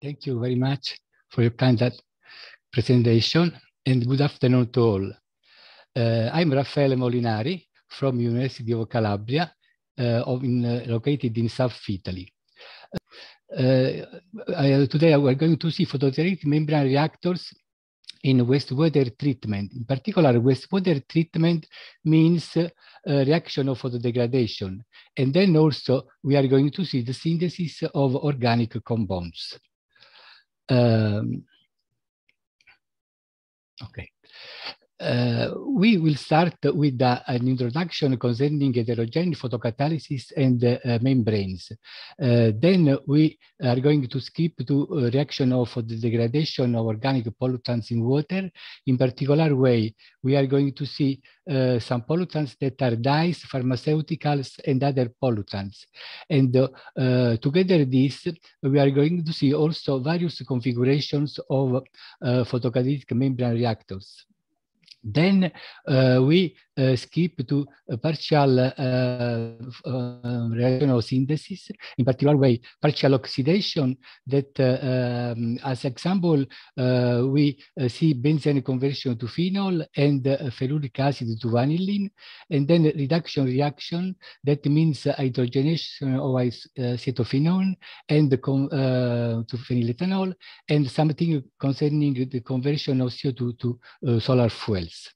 Thank you very much for your kind presentation and good afternoon to all. Uh, I'm Raffaele Molinari from University of Calabria, uh, of in, uh, located in South Italy. Uh, uh, today we're going to see phototherapeutic membrane reactors in wastewater treatment. In particular, wastewater treatment means uh, reaction of photodegradation. And then also we are going to see the synthesis of organic compounds. Um, ehm, okay. Uh, we will start with uh, an introduction concerning heterogeneous photocatalysis and uh, membranes. Uh, then we are going to skip to uh, reaction of the degradation of organic pollutants in water. In particular way, we are going to see uh, some pollutants that are dyes, pharmaceuticals, and other pollutants. And together this, we are going to see also various configurations of photocatalytic membrane reactors. Then uh, we uh, skip to a partial uh, eh, eh, reaction or synthesis, in particular way, partial oxidation that, um, as example, we see benzene conversion to phenol and ferulic acid to vanillin, and then reduction reaction that means hydrogenation of acetophenone and to phenylethanol, and something concerning the conversion of CO2 to solar fuels.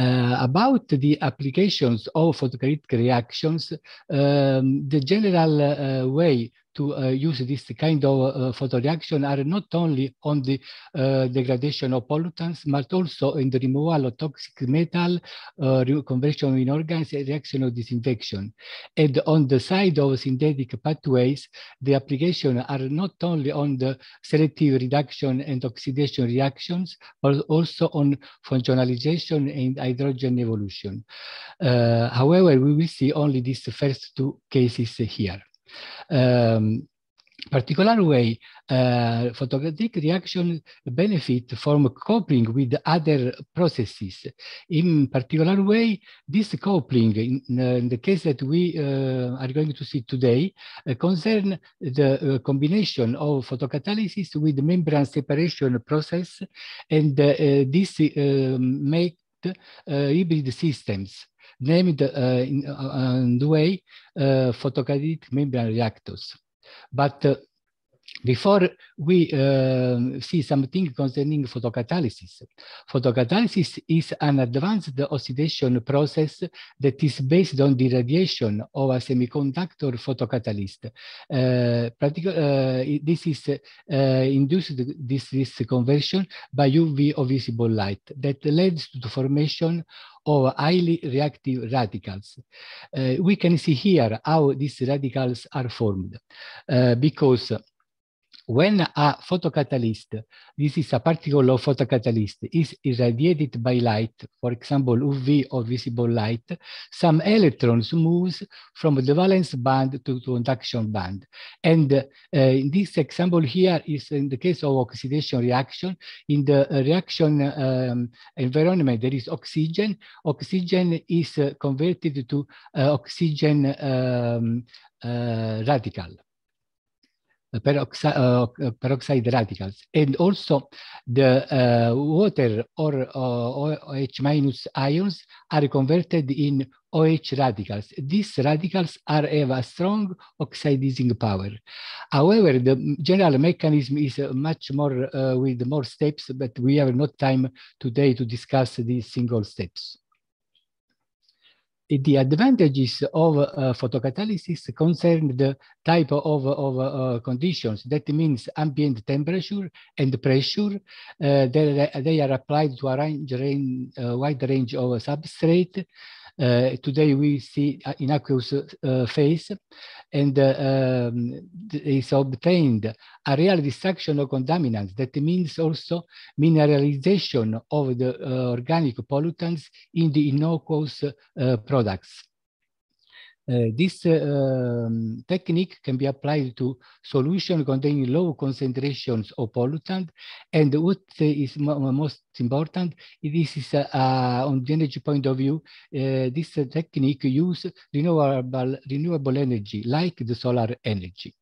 Uh, about the applications of photocatalytic reactions, um, the general uh, way to uh, use this kind of uh, photoreaction are not only on the uh, degradation of pollutants, but also in the removal of toxic metal, uh, conversion in inorganics, reaction of disinfection. And on the side of synthetic pathways, the application are not only on the selective reduction and oxidation reactions, but also on functionalization and hydrogen evolution. Uh, however, we will see only these first two cases here. Um, ehm, particular way, uh, photographic reaction benefit from coupling with other processes. In particular way, this coupling, in, in the case that we uh, are going to see today, uh, concern the uh, combination of photocatalysis with membrane separation process, and this make uh, hybrid systems named uh, in, in, uh, the way uh, photocatalytic membrane reactors. But before we uh, see something concerning photocatalysis, photocatalysis is an advanced oxidation process that is based on the radiation of a semiconductor photocatalyst. Uh, uh, this is induced this, this conversion by UV or visible light that leads to the formation of highly reactive radicals. Uh, we can see here how these radicals are formed uh, because when a photocatalyst, this is a particle of photocatalyst, is irradiated by light, for example, UV or visible light, some electrons moves from the valence band to, conduction band. And uh, in this example here is in the case of oxidation reaction, in the uh, reaction um, environment, there is oxygen. Oxygen is uh, converted to uh, oxygen um, uh, radical peroxide, uh, peroxide radicals and also the uh, water or OH minus ions are converted in OH radicals. These radicals are, have a strong oxidizing power. However, the general mechanism is uh, much more uh, with more steps, but we have not time today to discuss these single steps the advantages of uh, photocatalysis concern the type of, of uh, conditions. That means ambient temperature and pressure. Uh, they, they are applied to a range, range, uh, wide range of substrate. Uh, today we see uh, in aqueous uh, phase, and uh, um, is obtained a real destruction of contaminants. That means also mineralization of the uh, organic pollutants in the innocuous uh, products. Uh, this uh, um, technique can be applied to solution containing low concentrations of pollutant. And what is most important, this is uh, on the energy point of view, this technique use renewable, renewable energy like the solar energy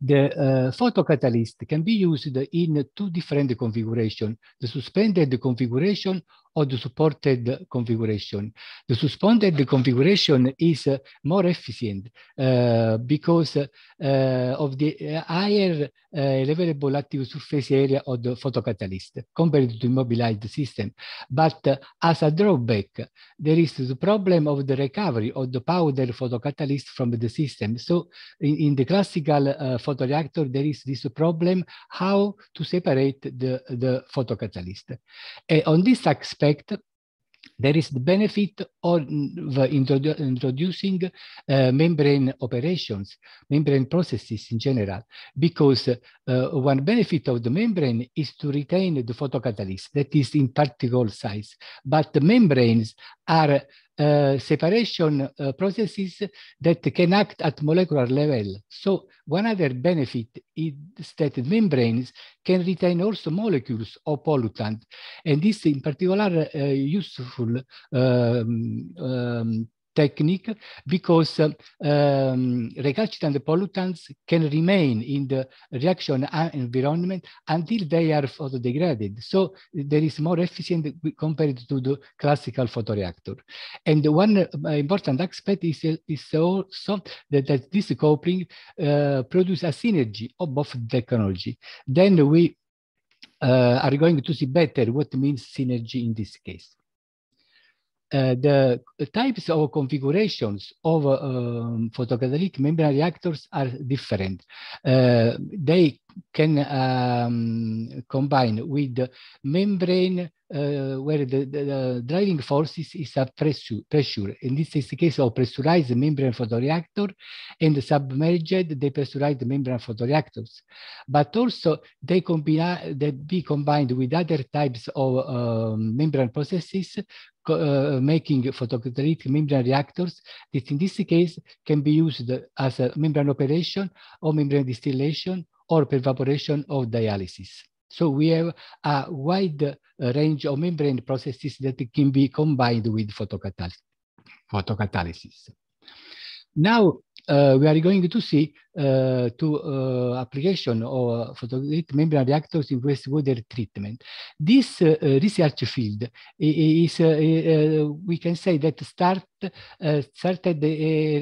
the uh, photocatalyst can be used in two different configurations, the suspended configuration or the supported configuration. The supported configuration is uh, more efficient uh, because uh, of the uh, higher uh, available active surface area of the photocatalyst compared to immobilized system. But as a drawback, there is the problem of the recovery of the powder photocatalyst from the system. So in, in the classical photoreactor, there is this problem how to separate the, the photocatalyst. on this aspect there is the benefit of mm, introdu introducing uh, membrane operations, membrane processes in general, because uh, one benefit of the membrane is to retain the photocatalyst, that is in particle size. But the membranes are uh, separation uh, processes that can act at molecular level. So one other benefit is that membranes can retain also molecules of pollutant. And this in particular uh, useful um, um, technique because uh, um, recalcitrant pollutants can remain in the reaction environment until they are photodegraded. So there is more efficient compared to the classical photoreactor. And one uh, important aspect is, uh, is also that, that this coupling uh, produces a synergy of both technology. Then we uh, are going to see better what means synergy in this case. Uh, the types of configurations of uh, um, photocatalytic membrane reactors are different. Uh, they can um, combine with the membrane uh, where the, the, the, driving forces is a pressure, pressure. In this is the case of pressurized membrane photoreactor and submerged depressurized membrane photoreactors. But also they can be, they be combined with other types of um, membrane processes uh, making photocatalytic membrane reactors that in this case can be used as a membrane operation or membrane distillation or evaporation of dialysis. So we have a wide uh, range of membrane processes that can be combined with photocatalysis. Now, uh, we are going to see uh, two uh, application of photolithic membrane reactors in wastewater treatment. This research field is, we can say that start, started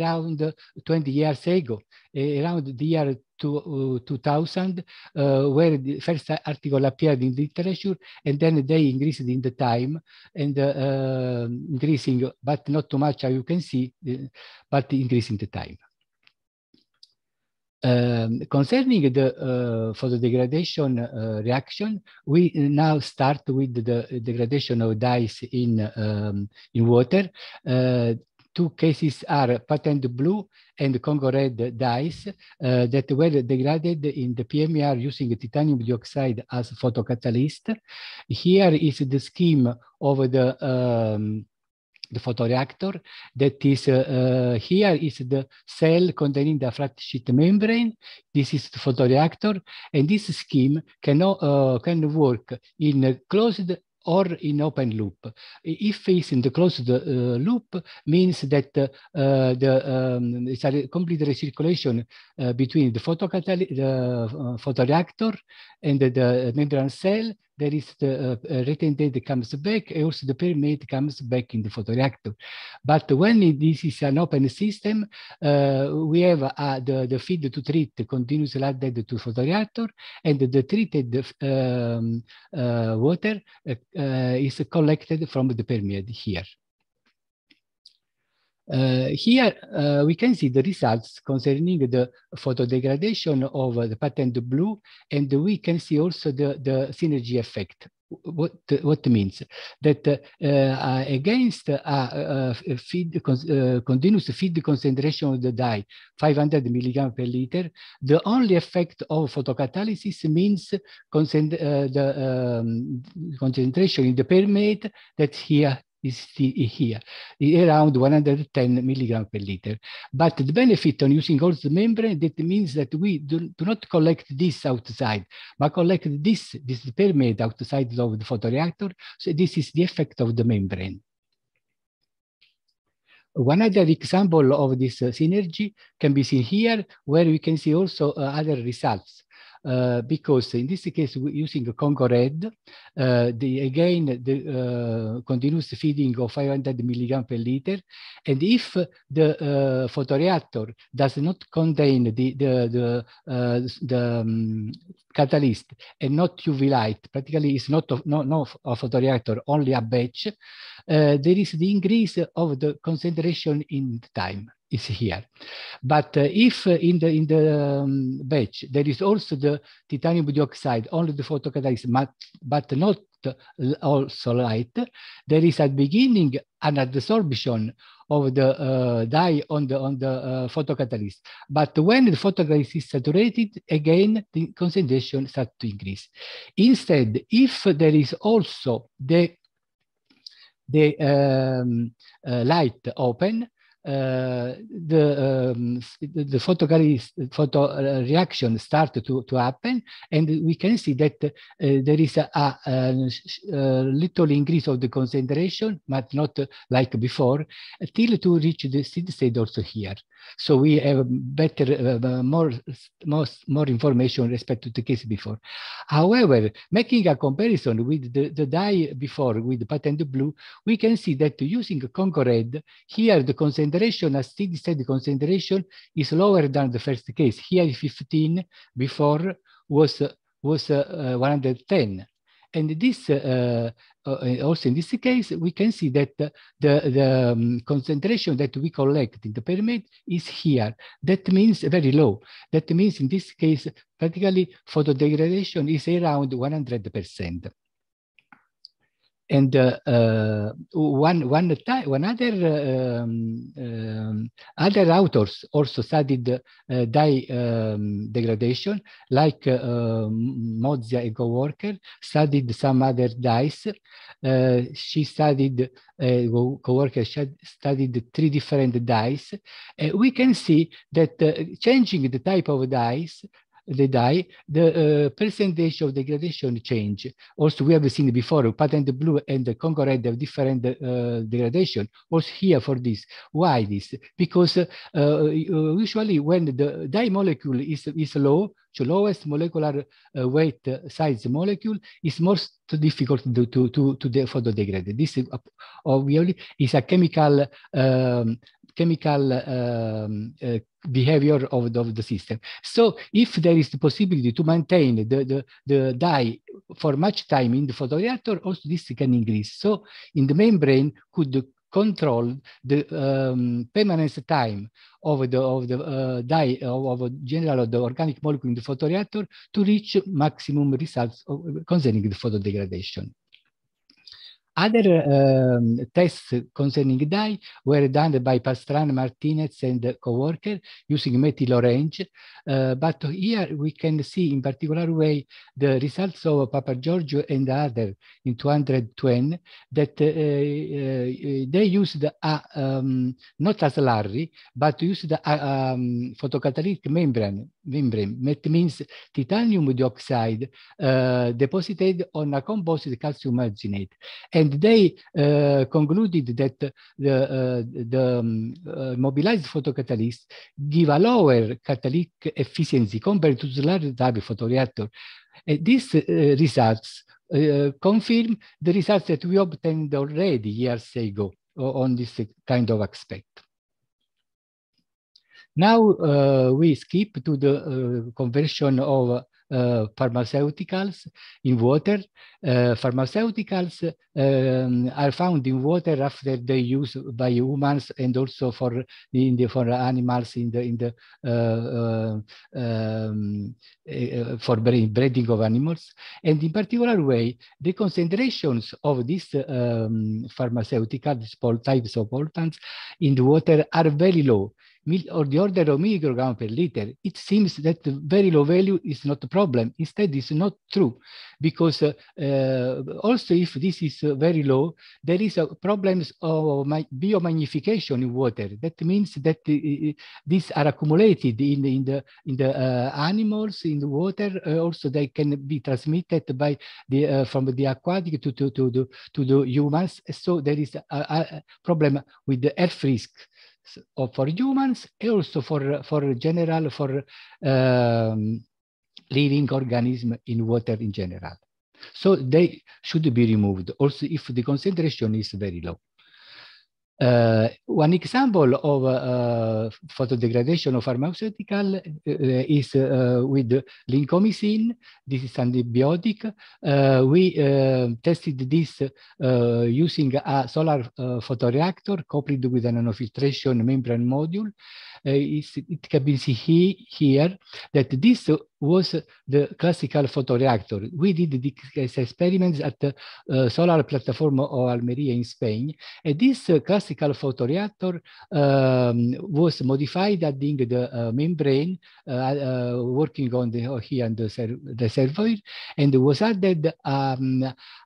around 20 years ago, around the year to, uh, 2000, uh, where the first article appeared in the literature, and then they increased in the time and uh, increasing, but not too much, as you can see, but increasing the time. Um, concerning the uh, photodegradation uh, reaction, we uh, now start with the degradation of dyes in, um, in water. Uh, two cases are patent blue and Congo red dyes uh, that were degraded in the PMR using titanium dioxide as photocatalyst. Here is the scheme of the um, the photoreactor that is uh, uh, here is the cell containing the flat sheet membrane. This is the photoreactor, and this scheme can, uh, can work in closed or in open loop. If it's in the closed uh, loop, means that uh, the, um, it's a complete recirculation uh, between the, photocatal the uh, photoreactor and the, the uh, cell, there is the uh, uh retained data comes back, and also the permeate comes back in the photoreactor. But when it, this is an open system, uh, we have uh, the, the feed to treat continuous light data to photoreactor, and the treated um, uh, water is collected from the permeate here. Uh, here uh, we can see the results concerning the photodegradation of the patent blue, and we can see also the, the synergy effect what what means that uh, uh against a, feed uh, continuous feed concentration of the dye 500 milligram per liter the only effect of photocatalysis means concent uh, the um, concentration in the permeate that here is here, around 110 milligram per liter. But the benefit on using also the membrane, that means that we do, do not collect this outside, but collect this, this permeate outside of the photoreactor. So this is the effect of the membrane. One other example of this uh, synergy can be seen here, where we can see also uh, other results. Uh, because in this case, we're using a Congo Red, uh, the, again, the uh, continuous feeding of 500 milligram per liter. And if the uh, photoreactor does not contain the, the, the, the um, catalyst and not UV light, practically it's not no, no a photoreactor, only a batch, there is the increase of the concentration in time is here. But uh, if uh, in the in the um, batch there is also the titanium dioxide, only the photocatalyst, but, but not also light, there is at beginning an adsorption of the uh, dye on the on the uh, photocatalyst. But when the photocatalyst is saturated, again the concentration starts to increase. Instead, if there is also the the um, uh, light open, the, um, the photoreaction photo uh, started to, to happen, and we can see that uh, there is a, a, a, little increase of the concentration, but not uh, like before, till to reach the seed state also here. So we have better, uh, more, more, more information respect to the case before. However, making a comparison with the, the dye before with patent blue, we can see that using Concord, here the concentration consideration, as steady state consideration, is lower than the first case. Here 15 before was, was uh, 110. And this, uh, uh, also in this case, we can see that the, the um, concentration that we collect in the pyramid is here. That means very low. That means in this case, practically photodegradation is around 100% and uh, uh, one one time one other uh, um, um, other authors also studied dye um, degradation, like uh, Mozia, worker studied some other dyes. she studied uh, co-worker studied three different dyes. we can see that changing the type of dyes they die, the uh, percentage of degradation change. Also, we have seen before, patent blue and the Congo red have different uh, degradation. Also here for this. Why this? Because uh, uh, usually when the dye molecule is, is low, to lowest molecular uh, weight uh, size molecule is most difficult to, to, to, to photodegrade. This is, obviously is a chemical um, chemical um, uh, behavior of the, of the, system. So if there is the possibility to maintain the, the, the dye for much time in the photoreactor, also this can increase. So in the membrane could control the um, permanence time of the of the uh, of, uh, of general of the organic molecule in the photoreactor to reach maximum results of, concerning the photodegradation. Other um, tests concerning dye were done by Pastran, Martinez, and co-worker using methyl orange. Uh, but here we can see in particular way the results of Papa Giorgio and other in 220 that uh, uh, uh, they used a, um, not as Larry, but used a, um, photocatalytic membrane, membrane. That means titanium dioxide uh, deposited on a composite calcium arginate. And and they uh, concluded that the, uh, the um, uh, mobilized photocatalyst give a lower catalytic efficiency compared to the large type photoreactor. And these results confirm the results that we obtained already years ago on this kind of aspect. Now uh, we skip to the uh, conversion of uh, pharmaceuticals in water. Uh, pharmaceuticals um, are found in water after they use by humans and also for in the for animals in the in the uh, uh, um, uh, for breeding of animals. And in particular way, the concentrations of these um, pharmaceutical types of pollutants in the water are very low or the order of milligram per liter, it seems that the very low value is not a problem. Instead, it's not true, because uh, uh, also if this is uh, very low, there is a problems of biomagnification in water. That means that uh, uh, these are accumulated in, in the in the uh, animals in the water. also, they can be transmitted by the from the aquatic to to to the to the humans. So there is a, a problem with the health risk. Or for humans, also for, for general, for um, living organism in water in general. So they should be removed also if the concentration is very low. Uh, one example of uh, photodegradation of pharmaceutical uh, is uh, with lincomycin. This is antibiotic. Uh, we uh, tested this using a solar photoreactor coupled with an nanofiltration membrane module. Uh, it can be seen here that this was the classical photoreactor. We did these experiments at the uh, solar platform of Almeria in Spain. And this uh, classical photoreactor um, was modified adding the uh, membrane uh, uh, working on the oh, here and the, reservoir, and was added um,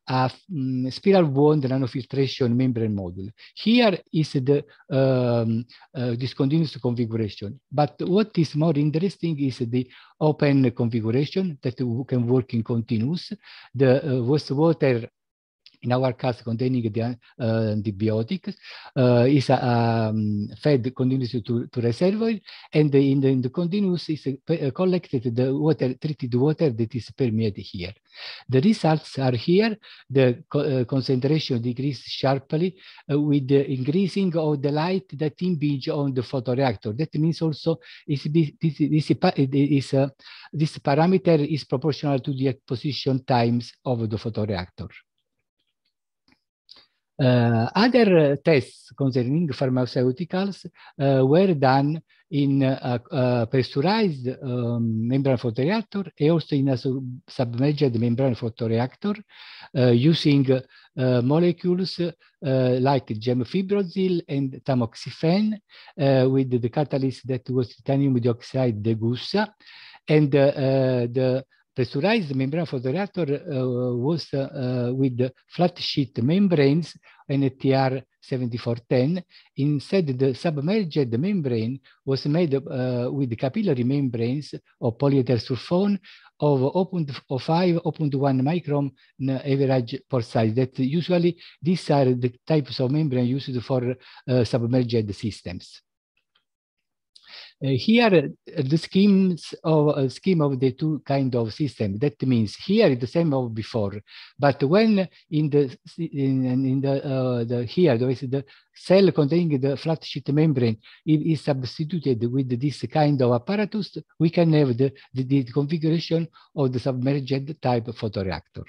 a um, spiral wound nanofiltration membrane module. Here is the um, discontinuous configuration configuration. But what is more interesting is the open configuration that can work in continuous. The uh, wastewater in our case containing the uh, antibiotics, uh, is um, fed continuously to, to reservoir, and in the, in the continuous is uh, collected the water, treated water that is permeated here. The results are here, the co concentration decreased sharply with the increasing of the light that impinge on the photoreactor. That means also is this, this, uh, this parameter is proportional to the exposition times of the photoreactor. Uh, other uh, tests concerning pharmaceuticals uh, were done in a, pressurized um, membrane photoreactor and also in a submerged membrane photoreactor using molecules like gemfibrozil and tamoxifen with the catalyst that was titanium dioxide degussa and the pressurized membrane for the reactor uh, was uh, uh with flat sheet membranes NTR 7410. Instead, the submerged membrane was made uh, with capillary membranes of polyether sulfone of 0.05, 0.1 micron uh, average pore size. That usually these are the types of membrane used for submerged systems. Uh, here uh, the schemes of uh, scheme of the two kind of system. That means here is the same of before, but when in the in, in the, the here there is the cell containing the flat sheet membrane it is substituted with this kind of apparatus, we can have the, the, the configuration of the submerged type photoreactor.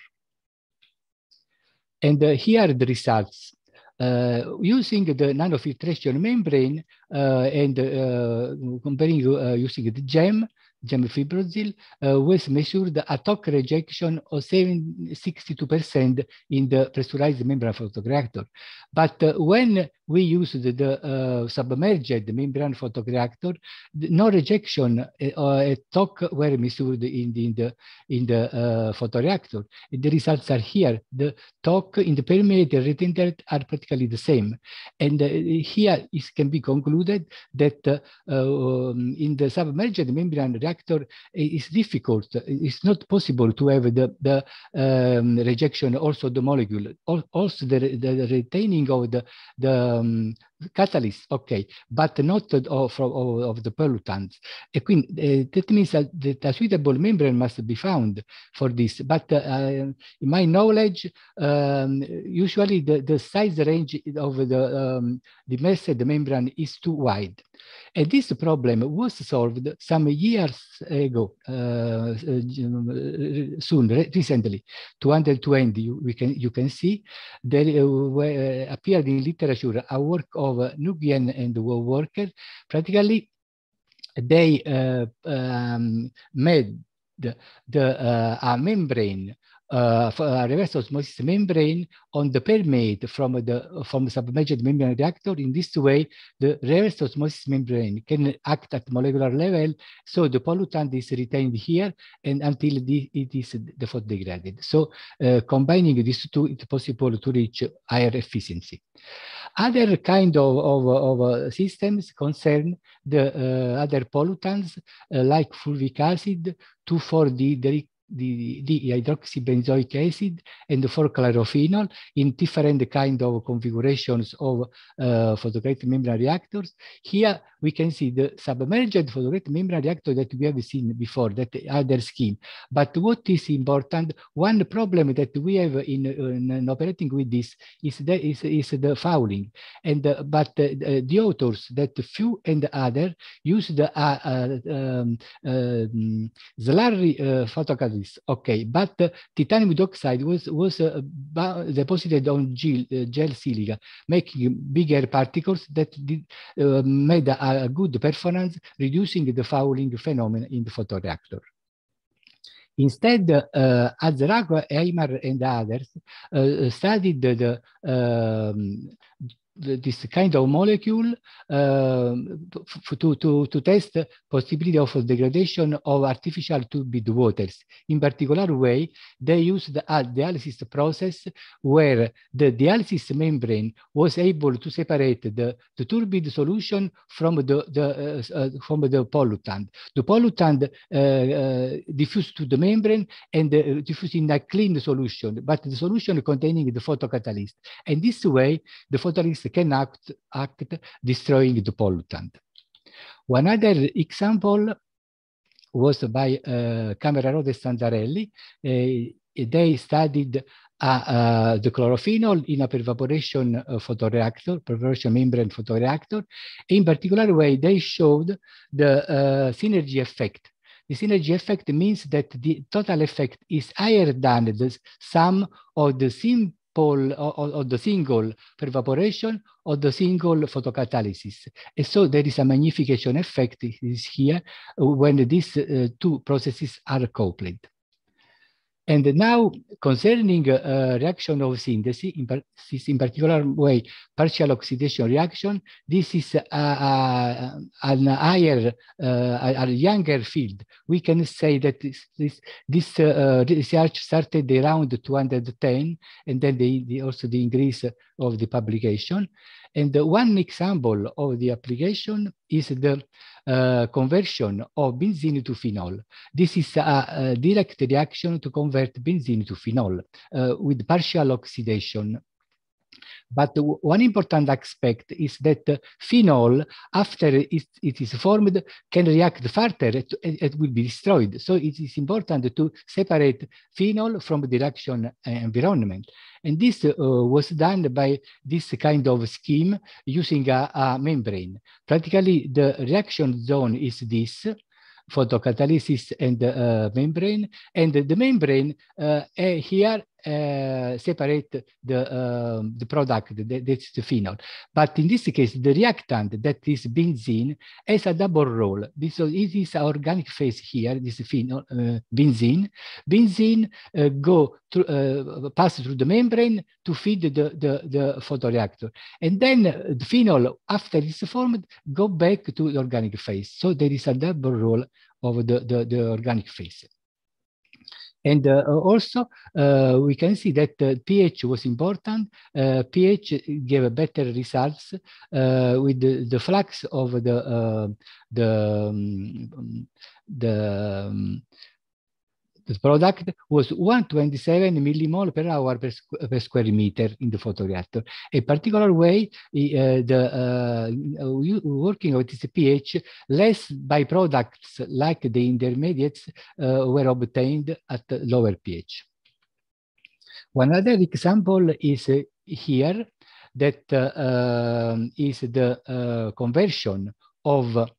And uh, here are the results. Uh, using the nanofiltration membrane uh, and uh, comparing using the GEM, GEM fibrosil, was measured attack hoc rejection of 62% in the pressurized membrane photoreactor. But when we used the uh, submerged membrane photoreactor, no rejection uh, uh, a talk were measured in the, in the, in the uh, photoreactor. The results are here. The talk in the perimeter retained are practically the same. And uh, here it can be concluded that uh, um, in the submerged membrane reactor, it's difficult. It's not possible to have the, the um, rejection also the molecule, also the, the retaining of the, the um, catalyst, okay, but not of, of, of the pollutants. quindi, uh, that means that, that a suitable membrane must be found for this. But uh, in my knowledge, um, usually the, the size range of the, um, the membrane is too wide. And this problem was solved some years ago, uh, uh soon, recently, 220, you, we can, you can see, there uh, uh appeared in literature a work of of uh, Nubian and war workers, practically they uh, um, made the, the uh, membrane uh, uh, reverse osmosis membrane on the permeate from the from submerged membrane reactor. In this way, the reverse osmosis membrane can act at molecular level, so the pollutant is retained here and until it is default degraded. So uh, combining these two, it's possible to reach higher efficiency. Other kind of, of, of uh, systems concern the uh, other pollutants uh, like fulvic acid, 2,4-D the hydroxybenzoic acid and the 4-chlorophenol in different kind of configurations of uh, membrane reactors. Here we can see the submerged photocrystalline membrane reactor that we have seen before, that other scheme. But what is important, one problem that we have in, in, in operating with this is the, is, is the fouling. And, uh, but uh, the authors, that few and other, use the uh, uh um, slurry um, uh, photocatalysis Okay, but uh, titanium dioxide was, was uh, deposited on gel, uh, gel, silica, making bigger particles that did, uh, made a, a good performance, reducing the fouling phenomenon in the photoreactor. Instead, uh, Azarago, and others uh, studied the, the um, this kind of molecule uh, to, to, to test possibility of degradation of artificial turbid waters. In particular way, they used the dialysis process where the dialysis membrane was able to separate the, the turbid solution from the, the, uh, uh from the pollutant. The pollutant uh, uh diffused to the membrane and uh, diffused in a clean solution, but the solution containing the photocatalyst. And this way, the photocatalyst can act, act destroying the pollutant. One other example was by uh, Camerarode and Sanzarelli. Uh, they studied uh, uh, the chlorophenol in a pervaporation uh, photoreactor, perversion membrane photoreactor. In particular way, they showed the uh, synergy effect. The synergy effect means that the total effect is higher than the sum of the sim pole or, the single pervaporation or the single photocatalysis. And so there is a magnification effect is here when these uh, two processes are coupled. And now concerning uh, reaction of synthesis, in, par in particular way, partial oxidation reaction, this is an higher, uh, a, a, younger field. We can say that this, this, this uh, research started around 210, and then they, they also the increase of the publication. And one example of the application is the uh, conversion of benzene to phenol. This is a, a direct reaction to convert benzene to phenol uh, with partial oxidation but one important aspect is that phenol, after it, it is formed, can react further and it will be destroyed. So it is important to separate phenol from the reaction uh, environment. And this uh, was done by this kind of scheme using a, a, membrane. Practically, the reaction zone is this photocatalysis and uh, membrane. And the membrane uh, here Eh, separate the, uh, the product, that, that's the phenol. But in this case, the reactant that is benzene has a double role. This, so it is organic phase here, this phenol, uh, benzene. Benzene go through, pass through the membrane to feed the, the, the photoreactor. And then the phenol, after it's formed, go back to the organic phase. So there is a double role of the, the, the organic phase. And uh, also, uh, we can see that uh, pH was important. pH gave better results with the, the, flux of the the um, the um, the product was 127 millimole per hour per, squ per square meter in the photoreactor. A particular way, uh, the uh, uh working of this pH, less byproducts like the intermediates uh, were obtained at lower pH. One other example is uh, here that uh, um, is the conversion of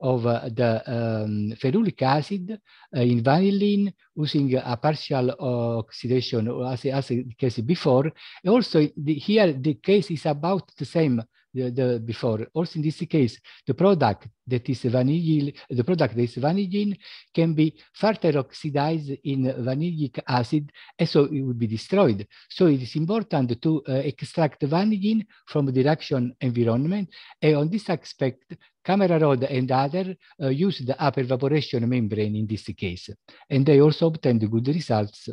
of uh, the um, ferulic acid uh, in vanillin using a partial oxidation as, as the case before. Also, the, here the case is about the same the, the, before. Also in this case, the product that is vanillin, the product that is vanillin can be further oxidized in vanillic acid, and so it will be destroyed. So it is important to uh, extract vanillin from the reaction environment. And on this aspect, Camera rod and other uh, use the upper evaporation membrane in this case, and they also obtained good results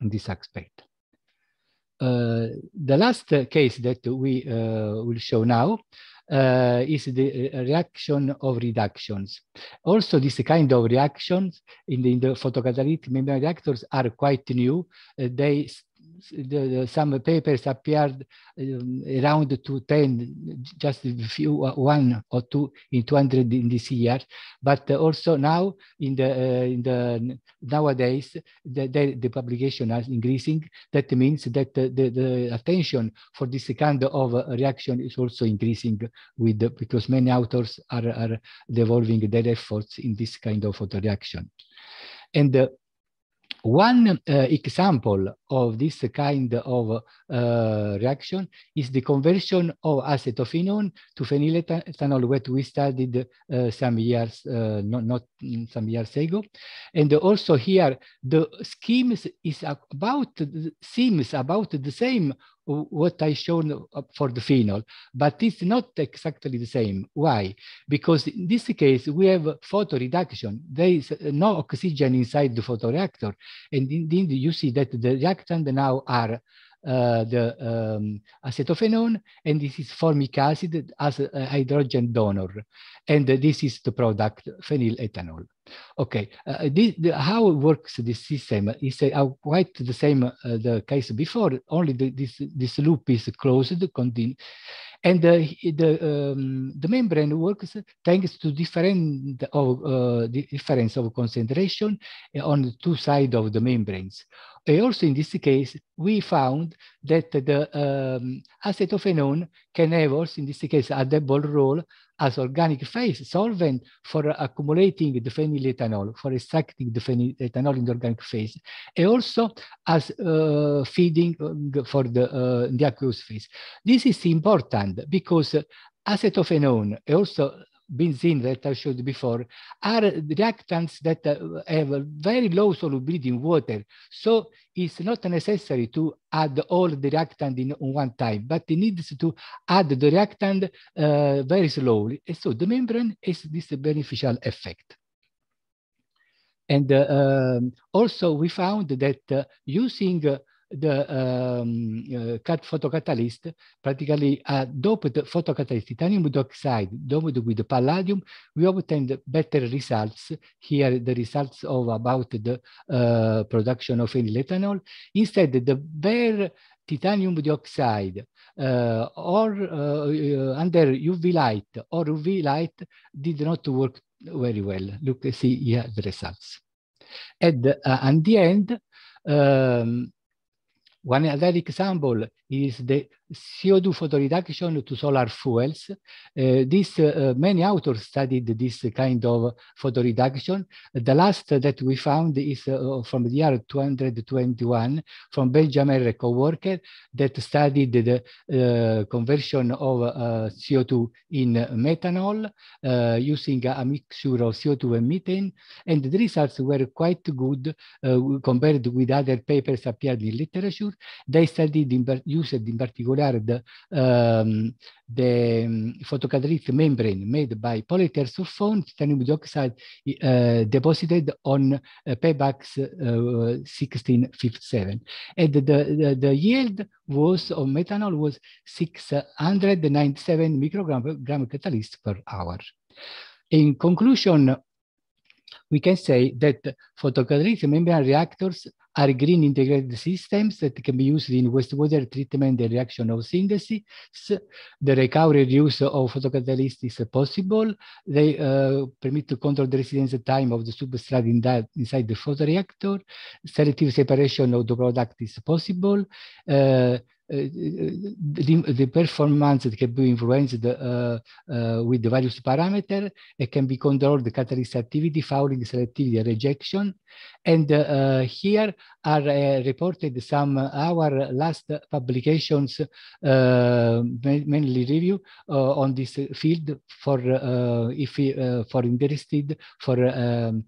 in this aspect. Uh, the last case that we uh, will show now uh, is the uh, reaction of reductions. Also, this kind of reactions in the, in the photocatalytic membrane reactors are quite new. Uh, they the, the, some papers appeared um, around 210, just a few, uh, one or two in 200 in this year. But also now in the, uh, in the nowadays, the, the, the, publication is increasing. That means that the, the, the attention for this kind of reaction is also increasing with the, because many authors are, are devolving their efforts in this kind of photoreaction. And uh, one uh, example of this kind of uh, reaction is the conversion of acetophenone to phenylethanol, what we studied uh, some years, uh, not, not, some years ago. And also here, the schemes is about, seems about the same what I showed for the phenol, but it's not exactly the same. Why? Because in this case, we have photoreduction. There is uh, no oxygen inside the photoreactor. And indeed, you see that the reactants now are uh, the um, acetophenone, and this is formic acid as a hydrogen donor. And this is the product, phenyl ethanol. Okay, uh, this, the, how works this system is uh, quite the same uh, the case before, only the, this, this loop is closed, continue, and the, the, um, the membrane works thanks to different of, uh, difference of concentration uh, on the two sides of the membranes. And also in this case, we found that the um, acetophenone can have also in this case a double role as organic phase solvent for accumulating the phenyl ethanol, for extracting the phenyl ethanol in the organic phase, and also as uh, feeding uh, for the, uh, the aqueous phase. This is important because uh, acetophenone, also been seen that I showed before are reactants that uh, have a very low solubility in water. So it's not necessary to add all the reactant in one time, but it needs to add the reactant uh, very slowly. And so the membrane has this beneficial effect. And uh, um, also we found that uh, using uh, the um, uh, cat photocatalyst practically uh, doped photocatalyst titanium dioxide doped with palladium, we obtained better results. Here, the results of about the uh, production of any ethanol. Instead, the bare titanium dioxide uh, or uh, under UV light or UV light did not work very well. Look, see here the results. And, uh, at the end, um, one other example is the CO2 photoreduction to solar fuels. Uh, this uh, uh, many authors studied this kind of photoreduction. The last that we found is uh, uh from the year 221 from Benjamin, co-worker, that studied the uh, conversion of CO2 in methanol using a mixture of CO2 and methane. And the results were quite good compared with other papers appeared in literature. They studied, in used in particular um, the photocatalytic membrane made by polytersulfone titanium dioxide uh, deposited on uh, eh, Payback's uh, eh, 1657. And the, the, the, yield was of methanol was 697 microgram gram catalyst per hour. In conclusion, we can say that photocatalytic membrane reactors are green integrated systems that can be used in wastewater treatment and reaction of synthesis. The recovery use of photocatalyst is possible. They uh, permit to control the residence time of the substrate in that, inside the photoreactor. Selective separation of the product is possible. Uh, the, eh, eh, the, performance that can be influenced eh, with the various parameters. It can be controlled the catalyst activity, fouling selectivity and rejection. And here are reported some our last publications, mainly review on this field for if for interested for um,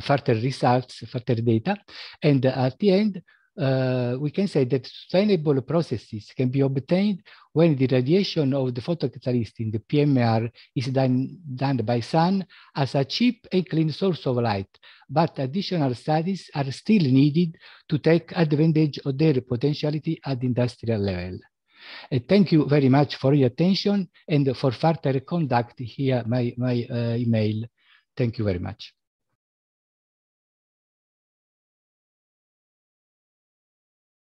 further results, further data. And at the end, uh, we can say that sustainable processes can be obtained when the radiation of the photocatalyst in the PMR is done, done by sun as a cheap and clean source of light, but additional studies are still needed to take advantage of their potentiality at industrial level. Uh, thank you very much for your attention and for further contact here my, my uh, email. Thank you very much.